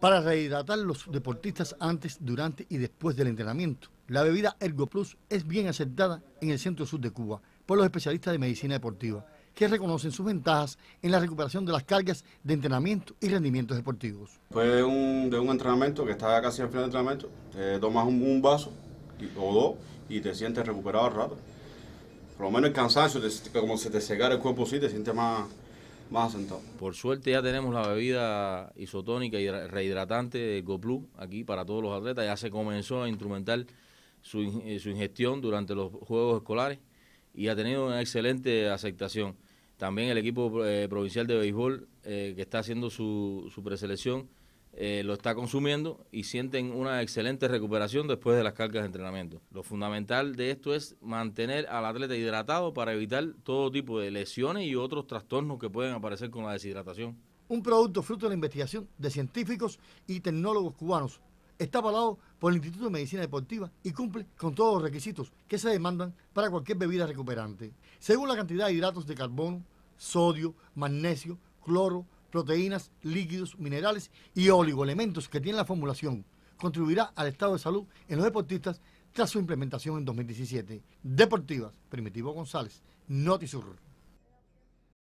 para rehidratar los deportistas antes, durante y después del entrenamiento. La bebida Ergo Plus es bien aceptada en el centro sur de Cuba por los especialistas de medicina deportiva, que reconocen sus ventajas en la recuperación de las cargas de entrenamiento y rendimientos deportivos. Después de un, entrenamiento que está casi al final del entrenamiento, te tomas un, vaso o dos y te sientes recuperado al rato. Por lo menos el cansancio, como se te secara el cuerpo, sí, te sientes más, por suerte ya tenemos la bebida isotónica y rehidratante de GoPlus aquí para todos los atletas. Ya se comenzó a instrumentar eh, su, ingestión durante los Juegos Escolares y ha tenido una excelente aceptación. También el equipo eh, provincial de béisbol eh, que está haciendo su, su preselección eh, lo está consumiendo y sienten una excelente recuperación después de las cargas de entrenamiento. Lo fundamental de esto es mantener al atleta hidratado para evitar todo tipo de lesiones y otros trastornos que pueden aparecer con la deshidratación. Un producto fruto de la investigación de científicos y tecnólogos cubanos. Está avalado por el Instituto de Medicina Deportiva y cumple con todos los requisitos que se demandan para cualquier bebida recuperante. Según la cantidad de hidratos de carbono, sodio, magnesio, cloro, proteínas, líquidos, minerales y oligoelementos que tiene la formulación contribuirá al estado de salud en los deportistas tras su implementación en 2017. Deportivas, Primitivo González, Notisur.